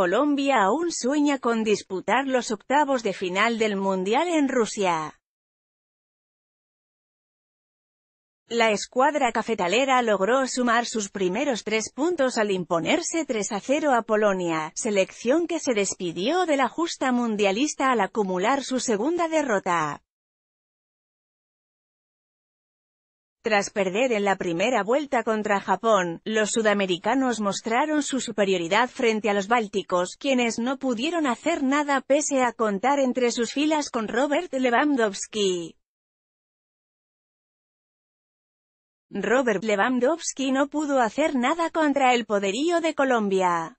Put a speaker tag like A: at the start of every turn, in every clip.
A: Colombia aún sueña con disputar los octavos de final del Mundial en Rusia. La escuadra cafetalera logró sumar sus primeros tres puntos al imponerse 3 a 0 a Polonia, selección que se despidió de la justa mundialista al acumular su segunda derrota. Tras perder en la primera vuelta contra Japón, los sudamericanos mostraron su superioridad frente a los bálticos, quienes no pudieron hacer nada pese a contar entre sus filas con Robert Lewandowski. Robert Lewandowski no pudo hacer nada contra el poderío de Colombia.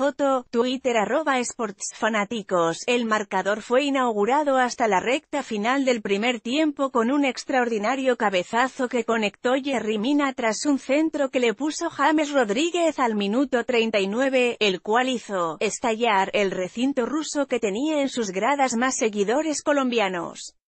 A: Foto, Twitter arroba sportsfanáticos. El marcador fue inaugurado hasta la recta final del primer tiempo con un extraordinario cabezazo que conectó Jerry Mina tras un centro que le puso James Rodríguez al minuto 39, el cual hizo estallar el recinto ruso que tenía en sus gradas más seguidores colombianos.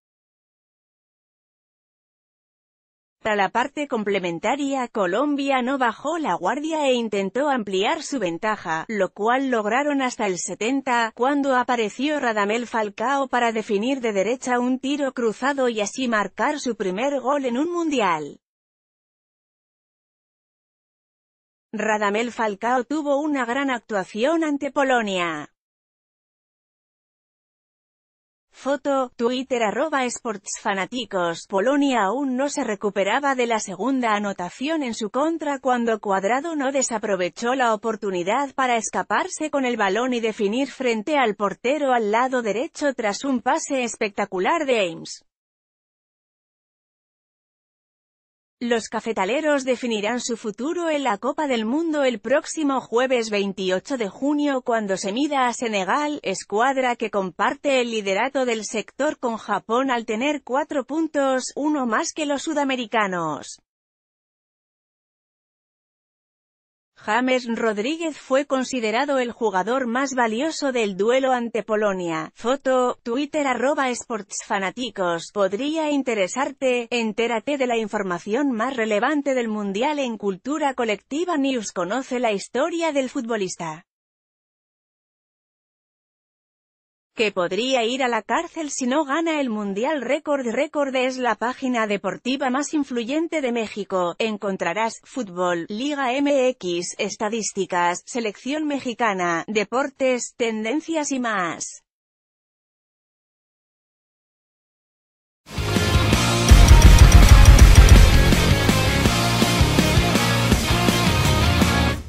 A: Para la parte complementaria, Colombia no bajó la guardia e intentó ampliar su ventaja, lo cual lograron hasta el 70, cuando apareció Radamel Falcao para definir de derecha un tiro cruzado y así marcar su primer gol en un Mundial. Radamel Falcao tuvo una gran actuación ante Polonia. Foto, Twitter arroba Polonia aún no se recuperaba de la segunda anotación en su contra cuando Cuadrado no desaprovechó la oportunidad para escaparse con el balón y definir frente al portero al lado derecho tras un pase espectacular de Ames. Los cafetaleros definirán su futuro en la Copa del Mundo el próximo jueves 28 de junio cuando se mida a Senegal, escuadra que comparte el liderato del sector con Japón al tener cuatro puntos, uno más que los sudamericanos. James Rodríguez fue considerado el jugador más valioso del duelo ante Polonia. Foto, Twitter arroba SportsFanaticos. Podría interesarte, entérate de la información más relevante del Mundial en Cultura Colectiva News. Conoce la historia del futbolista. que podría ir a la cárcel si no gana el Mundial Record. Récord es la página deportiva más influyente de México. Encontrarás fútbol, Liga MX, estadísticas, selección mexicana, deportes, tendencias y más.